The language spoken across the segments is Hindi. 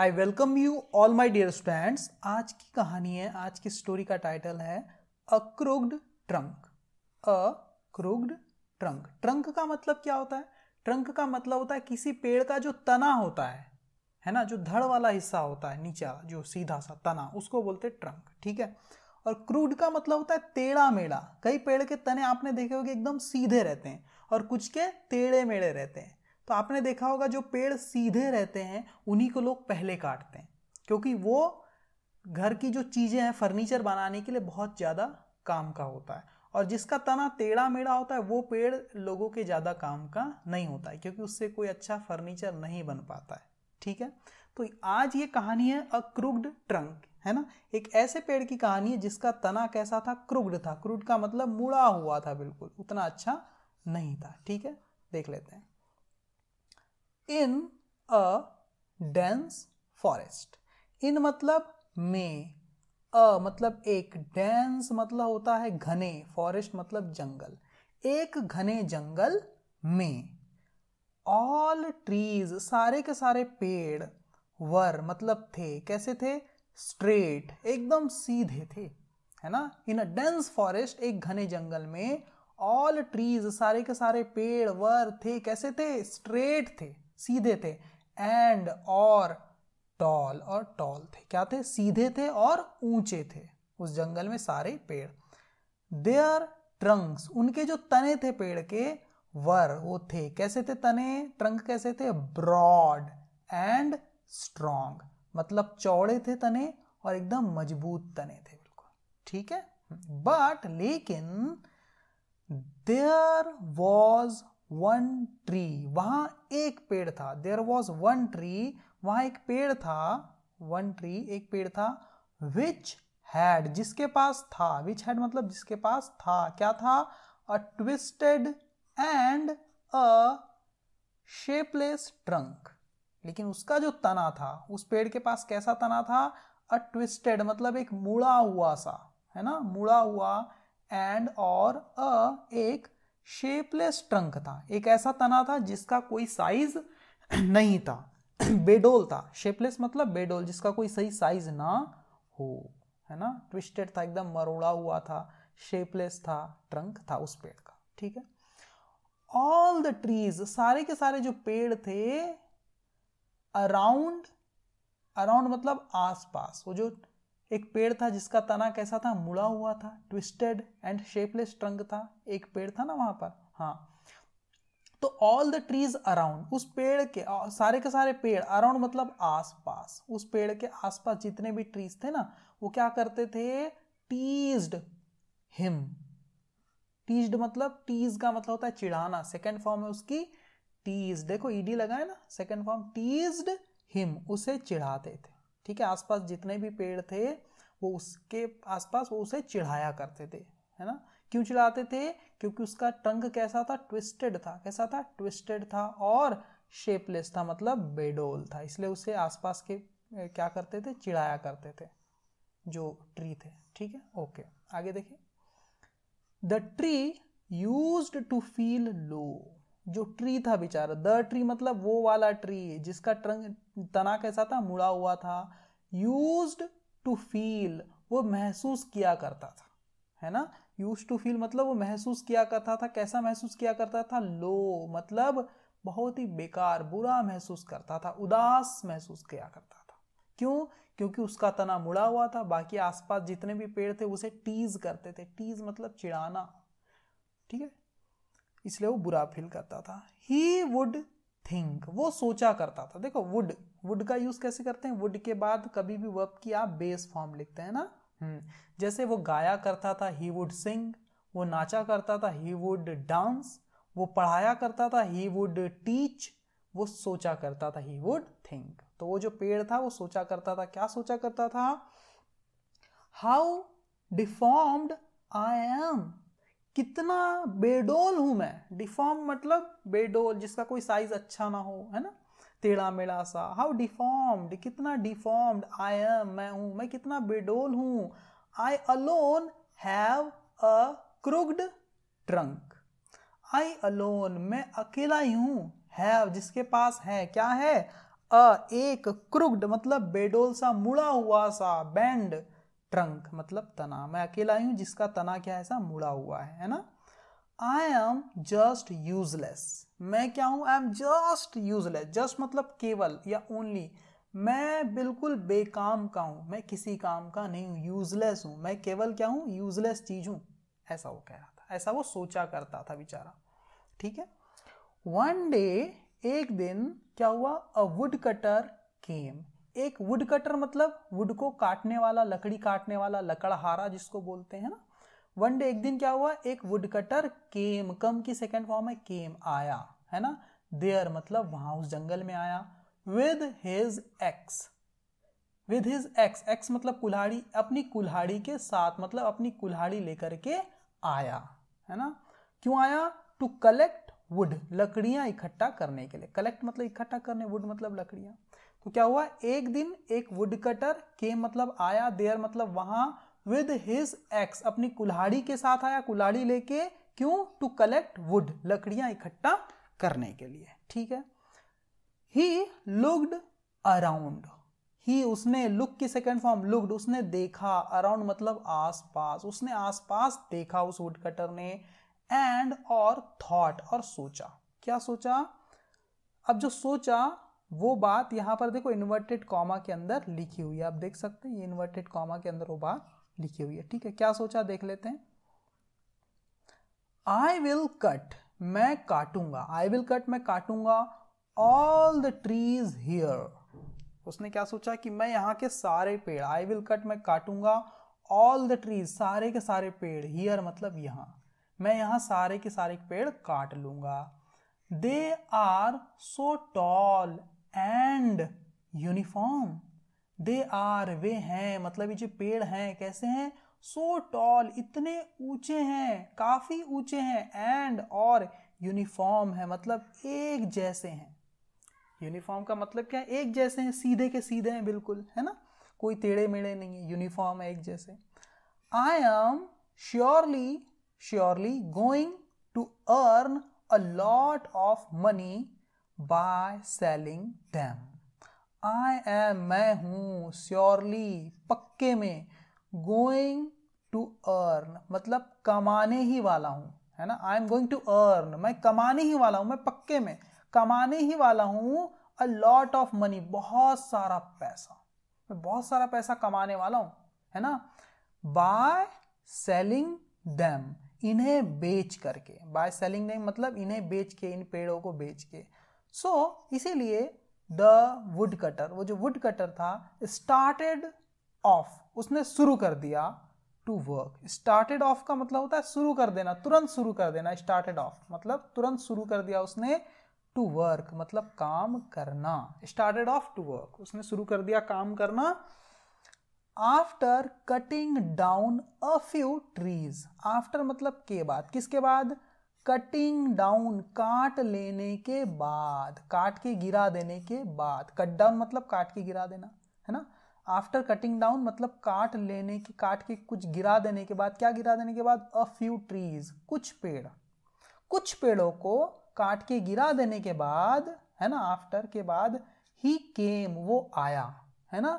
I welcome you all my dear students आज की कहानी है आज की स्टोरी का टाइटल है a crooked trunk a crooked trunk trunk का मतलब क्या होता है ट्रंक का मतलब होता है किसी पेड़ का जो तना होता है है ना जो धड़ वाला हिस्सा होता है नीचा जो सीधा सा तना उसको बोलते हैं ट्रंक ठीक है और क्रूड का मतलब होता है टेढ़ा मेढ़ा कई पेड़ के तने आपने देखे होंगे एकदम सीधे रहते हैं और कुछ के टेढ़े मेढ़े रहते हैं तो आपने देखा होगा जो पेड़ सीधे रहते हैं उन्हीं को लोग पहले काटते हैं क्योंकि वो घर की जो चीज़ें हैं फर्नीचर बनाने के लिए बहुत ज़्यादा काम का होता है और जिसका तना टेढ़ा मेढ़ा होता है वो पेड़ लोगों के ज़्यादा काम का नहीं होता है क्योंकि उससे कोई अच्छा फर्नीचर नहीं बन पाता है ठीक है तो आज ये कहानी है अ क्रुग्ड ट्रंक है ना एक ऐसे पेड़ की कहानी है जिसका तना कैसा था क्रुग्ड था क्रूड का मतलब मुड़ा हुआ था बिल्कुल उतना अच्छा नहीं था ठीक है देख लेते हैं इन अ डेंस फॉरेस्ट इन मतलब में अ मतलब एक डेंस मतलब होता है घने फॉरेस्ट मतलब जंगल एक घने जंगल में ऑल ट्रीज सारे के सारे पेड़ वर मतलब थे कैसे थे स्ट्रेट एकदम सीधे थे है ना इन अ डेंस फॉरेस्ट एक घने जंगल में ऑल ट्रीज सारे के सारे पेड़ वर थे कैसे थे स्ट्रेट थे सीधे थे एंड और टॉल और टॉल थे क्या थे सीधे थे और ऊंचे थे उस जंगल में सारे पेड़ देयर ट्रंक्स उनके जो तने थे पेड़ के वर वो थे कैसे थे तने ट्रंक कैसे थे ब्रॉड एंड स्ट्रॉन्ग मतलब चौड़े थे तने और एकदम मजबूत तने थे बिल्कुल ठीक है बट लेकिन देयर वॉज वन ट्री वहां एक पेड़ था देर वॉज वन ट्री वहां एक पेड़ था वन ट्री एक पेड़ था विच हैड जिसके पास था विच हैड मतलब जिसके पास था क्या था a twisted and a shapeless trunk लेकिन उसका जो तना था उस पेड़ के पास कैसा तना था अ ट्विस्टेड मतलब एक मुड़ा हुआ सा है ना मुड़ा हुआ एंड और अ एक शेपलेस ट्रंक था एक ऐसा तना था जिसका कोई साइज नहीं था बेडोल था शेपलेस मतलब बेडोल जिसका कोई सही साइज ना हो है ना ट्विस्टेड था एकदम मरोड़ा हुआ था शेपलेस था ट्रंक था उस पेड़ का ठीक है ऑल द ट्रीज सारे के सारे जो पेड़ थे अराउंड अराउंड मतलब आसपास वो जो एक पेड़ था जिसका तना कैसा था मुड़ा हुआ था ट्विस्टेड एंड शेपलेस ट्रंक था एक पेड़ था ना वहां पर हाँ तो ऑल द ट्रीज अराउंड उस पेड़ के सारे के सारे पेड़ अराउंड मतलब आसपास उस पेड़ के आसपास जितने भी ट्रीज थे ना वो क्या करते थे टीज्ड हिम टीज्ड मतलब टीज का मतलब होता है चिढ़ाना सेकेंड फॉर्म है उसकी टीज देखो ईडी e लगा है ना सेकेंड फॉर्म टीज्ड हिम उसे चिढ़ाते थे ठीक है आसपास जितने भी पेड़ थे वो उसके आसपास वो उसे चिढ़ाया करते थे है ना क्यों चिढ़ाते थे क्योंकि उसका टंग कैसा था ट्विस्टेड था कैसा था ट्विस्टेड था और शेपलेस था मतलब बेडोल था इसलिए उसे आसपास के क्या करते थे चिढ़ाया करते थे जो ट्री थे ठीक है ओके आगे देखिए the tree used to feel low जो ट्री था बेचारा द ट्री मतलब वो वाला ट्री जिसका ट्रंक तना कैसा था मुड़ा हुआ था यूज टू फील वो महसूस किया करता था है ना यूज टू फील मतलब वो महसूस किया करता था कैसा महसूस किया करता था लो मतलब बहुत ही बेकार बुरा महसूस करता था उदास महसूस किया करता था क्यों क्योंकि उसका तना मुड़ा हुआ था बाकी आसपास जितने भी पेड़ थे उसे टीज करते थे टीज मतलब चिड़ाना ठीक है इसलिए वो बुरा फील करता था ही वुड थिंक वो सोचा करता था देखो वुड वुड का यूज कैसे करते हैं वुड के बाद कभी भी वर्ब की आप बेस फॉर्म लिखते हैं ना हम्म, जैसे वो गाया करता था ही वुड सिंग वो नाचा करता था ही वुड डांस वो पढ़ाया करता था ही वुड टीच वो सोचा करता था ही वुड थिंक तो वो जो पेड़ था वो सोचा करता था क्या सोचा करता था हाउ डिफॉर्म्ड आई एम कितना बेडोल हूं मैं डिफॉर्म मतलब बेडोल जिसका कोई साइज अच्छा ना हो है ना टेढ़ा मेढ़ा सा हाउ डिफॉर्म्ड कितना डिफॉर्म्ड आई एम मैं हूं मैं कितना बेडोल हूं I alone have a crooked trunk I alone मैं अकेला ही हूं हैव जिसके पास है क्या है अ एक क्रुग्ड मतलब बेडोल सा मुड़ा हुआ सा बैंड ट्रंक मतलब तना मैं अकेला ही हूं जिसका तना क्या ऐसा मुड़ा हुआ है है ना आई एम जस्ट यूजलेस मैं क्या हूं I am just useless just मतलब केवल या ओनली मैं बिल्कुल बेकाम का हूं मैं किसी काम का नहीं हूं यूजलेस हूं मैं केवल क्या हूं यूजलेस चीज हूं ऐसा वो कह रहा था ऐसा वो सोचा करता था बेचारा ठीक है वन डे एक दिन क्या हुआ अ वुड कटर केम एक वुड कटर मतलब वुड को काटने वाला लकड़ी काटने वाला लकड़हारा जिसको बोलते हैं ना वन डे एक दिन क्या हुआ एक वुड कटर केम कम की सेकेंड फॉर्म है केम आया है ना देयर मतलब वहां उस जंगल में आया with his axe with his axe axe मतलब कुल्हाड़ी अपनी कुल्हाड़ी के साथ मतलब अपनी कुल्हाड़ी लेकर के आया है ना क्यों आया टू कलेक्ट वुड लकड़ियां इकट्ठा करने के लिए कलेक्ट मतलब इकट्ठा करने वुड मतलब लकड़ियां तो क्या हुआ एक दिन एक वुड कटर के मतलब आया देयर मतलब वहां विद हिज एक्स अपनी कुल्हाड़ी के साथ आया कुल्हाड़ी लेके क्यों टू कलेक्ट वुड लकड़ियां इकट्ठा करने के लिए ठीक है ही लुक्ड अराउंड ही उसने लुक की सेकेंड फॉर्म लुक्ड उसने देखा अराउंड मतलब आसपास उसने आसपास देखा उस वुड कटर ने एंड और थॉट और सोचा क्या सोचा अब जो सोचा वो बात यहाँ पर देखो इन्वर्टेड कॉमा के अंदर लिखी हुई है आप देख सकते हैं ये इन्वर्टेड कॉमा के अंदर वो बात लिखी हुई है ठीक है क्या सोचा देख लेते हैं आई विल कट मैं काटूंगा आई विल कट मैं काटूंगा ऑल द ट्रीज हियर उसने क्या सोचा कि मैं यहाँ के सारे पेड़ आई विल कट मैं काटूंगा ऑल द ट्रीज सारे के सारे पेड़ हियर मतलब यहाँ मैं यहाँ सारे के सारे पेड़ काट लूंगा they are so tall and uniform they are वे हैं मतलब ये जो पेड़ हैं कैसे हैं सो टॉल इतने ऊंचे हैं काफ़ी ऊंचे हैं एंड और यूनिफॉर्म है मतलब एक जैसे हैं यूनिफॉर्म का मतलब क्या है एक जैसे हैं सीधे के सीधे हैं बिल्कुल है ना कोई टेढ़े मेढ़े नहीं है यूनिफॉर्म है एक जैसे I am surely surely going to earn a lot of money by selling them I am मैं हूँ श्योरली पक्के में गोइंग टू अर्न मतलब कमाने ही वाला हूँ है ना I am going to earn मैं कमाने ही वाला हूँ मैं पक्के में कमाने ही वाला हूँ अ लॉट ऑफ मनी बहुत सारा पैसा मैं बहुत सारा पैसा कमाने वाला हूँ है ना बाय सेलिंग डैम इन्हें बेच करके बाय सेलिंग डैम मतलब इन्हें बेच के इन पेड़ों को बेच के सो so, इसीलिए द वुड कटर वो जो वुड कटर था स्टार्टेड ऑफ उसने शुरू कर दिया टू वर्क स्टार्टेड ऑफ का मतलब होता है शुरू कर देना तुरंत शुरू कर देना स्टार्टेड ऑफ मतलब तुरंत शुरू कर दिया उसने टू वर्क मतलब काम करना स्टार्टेड ऑफ टू वर्क उसने शुरू कर दिया काम करना after cutting down a few trees after मतलब के बाद किसके बाद कटिंग डाउन काट लेने के बाद काट के गिरा देने के बाद कट डाउन मतलब काट के गिरा देना है ना आफ्टर कटिंग डाउन मतलब काट लेने के काट के कुछ गिरा देने के बाद क्या गिरा देने के बाद अ फ्यू ट्रीज कुछ पेड़ कुछ पेड़ों को काट के गिरा देने के बाद है ना आफ्टर के बाद ही केम वो आया है ना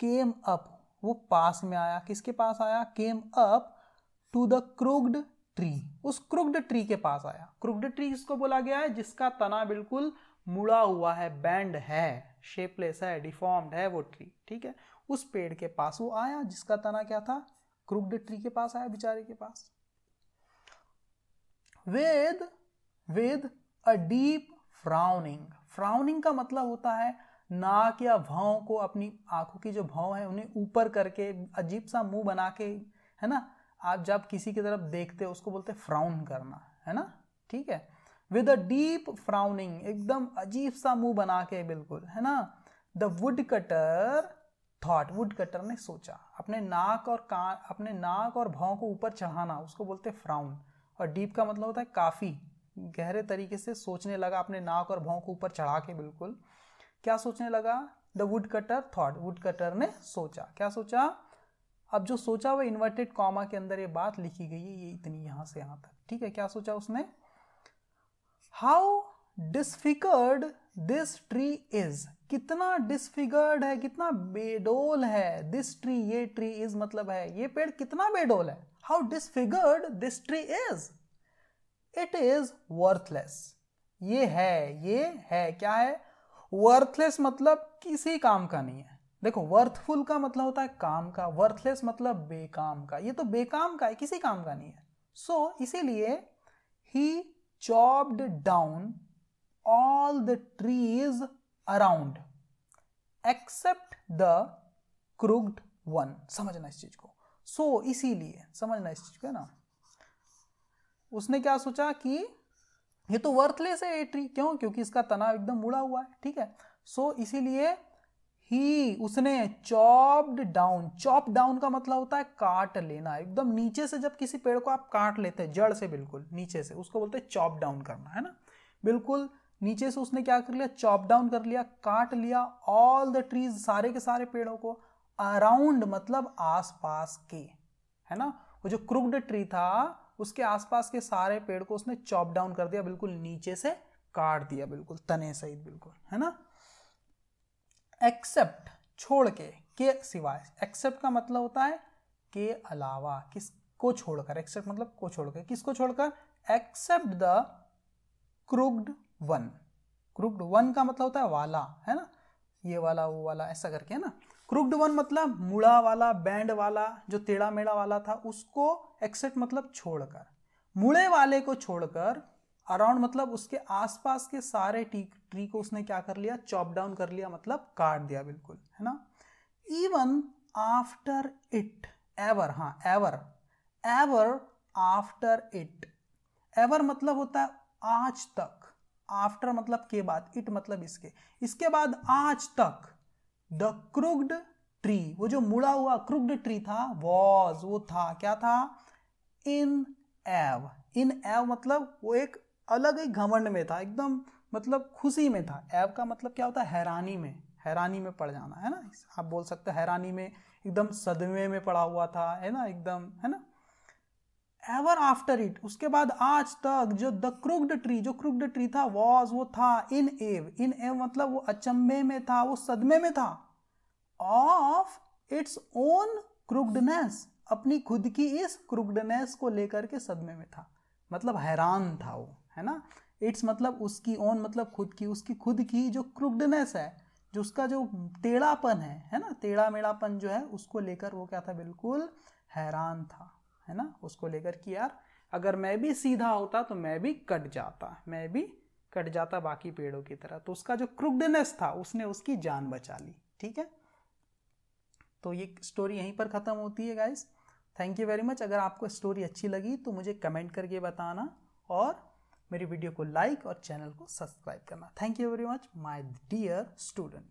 केम अप वो पास में आया किसके पास आया came up to the crooked tree उस क्रुग्ड ट्री के पास आया क्रुग्ड ट्री इसको बोला गया है जिसका तना बिल्कुल मुड़ा हुआ है बैंड है शेपलेस है डिफॉर्म्ड है वो ट्री ठीक है उस पेड़ के पास वो आया जिसका तना क्या था क्रुग्ड ट्री के पास आया बेचारे के पास with with a deep frowning frowning का मतलब होता है नाक या भाव को अपनी आंखों की जो भाव है उन्हें ऊपर करके अजीब सा मुंह बना के है ना आप जब किसी की तरफ देखते हो उसको बोलते फ्राउन करना है ना ठीक है विद अ डीप फ्राउनिंग एकदम अजीब सा मुंह बना के बिल्कुल है ना the woodcutter thought woodcutter ने सोचा अपने नाक और कान अपने नाक और भाव को ऊपर चढ़ाना उसको बोलते फ्राउन और डीप का मतलब होता है काफ़ी गहरे तरीके से सोचने लगा अपने नाक और भाव को ऊपर चढ़ा के बिल्कुल क्या सोचने लगा the woodcutter thought woodcutter ने सोचा क्या सोचा अब जो सोचा हुआ इन्वर्टेड कॉमा के अंदर ये बात लिखी गई है ये इतनी यहां से यहां तक ठीक है क्या सोचा उसने how disfigured this tree is कितना डिस्फिगर्ड है कितना बेडोल है दिस ट्री ये ट्री इज मतलब है ये पेड़ कितना बेडोल है how disfigured this tree is it is worthless ये है ये है क्या है वर्थलेस मतलब किसी काम का नहीं है देखो वर्थफुल का मतलब होता है काम का वर्थलेस मतलब बेकाम का ये तो बेकाम का है किसी काम का नहीं है सो so, इसीलिए he chopped down all the trees around except the crooked one समझना इस चीज को सो so, इसीलिए समझना इस चीज को है ना उसने क्या सोचा कि ये तो वर्थलेस है ये ट्री क्यों क्योंकि इसका तना एकदम मुड़ा हुआ है ठीक है सो so, इसीलिए ही उसने चॉप्ड डाउन चॉप डाउन का मतलब होता है काट लेना एकदम नीचे से जब किसी पेड़ को आप काट लेते हैं जड़ से बिल्कुल नीचे से उसको बोलते हैं चॉप डाउन करना है ना बिल्कुल नीचे से उसने क्या कर लिया चॉप डाउन कर लिया काट लिया ऑल द ट्रीज सारे के सारे पेड़ों को अराउंड मतलब आसपास के है ना वो जो क्रुक्ड ट्री था उसके आसपास के सारे पेड़ को उसने चॉप डाउन कर दिया बिल्कुल नीचे से काट दिया बिल्कुल तने सहित बिल्कुल है ना एक्सेप्ट छोड़ के के सिवाय एक्सेप्ट का मतलब होता है के अलावा किसको छोड़कर एक्सेप्ट मतलब को छोड़कर किसको छोड़कर except the crooked one crooked one का मतलब होता है वाला है ना ये वाला वो वाला ऐसा करके है ना क्रूग्ड वन मतलब मुड़ा वाला बैंड वाला जो टेढ़ा मेढ़ा वाला था उसको एक्सेप्ट मतलब छोड़कर मुड़े वाले को छोड़कर अराउंड मतलब उसके आसपास के सारे टी ट्री को उसने क्या कर लिया चॉप डाउन कर लिया मतलब काट दिया बिल्कुल है ना इवन आफ्टर इट एवर हाँ ever ever after it ever मतलब होता है आज तक आफ्टर मतलब के बाद इट मतलब इसके इसके बाद आज तक द क्रुग्ड ट्री वो जो मुड़ा हुआ क्रुग्ड ट्री था वॉज वो था क्या था इन एव इन एव मतलब वो एक अलग ही घमंड में था एकदम मतलब खुशी में था ऐब का मतलब क्या होता है हैरानी में हैरानी में पड़ जाना है ना आप बोल सकते हैं हैरानी में एकदम सदमे में पड़ा हुआ था है ना एकदम है ना एवर आफ्टर इट उसके बाद आज तक जो द क्रुक्ड ट्री जो क्रुक्ड ट्री था वॉज वो था इन एव इन एव मतलब वो अचंभे में था वो सदमे में था ऑफ इट्स ओन क्रुकडनेस अपनी खुद की इस क्रुकडनेस को लेकर के सदमे में था मतलब हैरान था वो है ना इट्स मतलब उसकी ओन मतलब खुद की उसकी खुद की जो क्रुकडनेस है जो उसका जो टेढ़ापन है है ना टेढ़ा मेढ़ापन जो है उसको लेकर वो क्या था बिल्कुल हैरान था है ना उसको लेकर कि यार अगर मैं भी सीधा होता तो मैं भी कट जाता मैं भी कट जाता बाकी पेड़ों की तरह तो उसका जो क्रुकडनेस था उसने उसकी जान बचा ली ठीक है तो ये स्टोरी यहीं पर ख़त्म होती है guys thank you very much अगर आपको स्टोरी अच्छी लगी तो मुझे कमेंट करके बताना और मेरी वीडियो को लाइक और चैनल को सब्सक्राइब करना thank you very much my dear student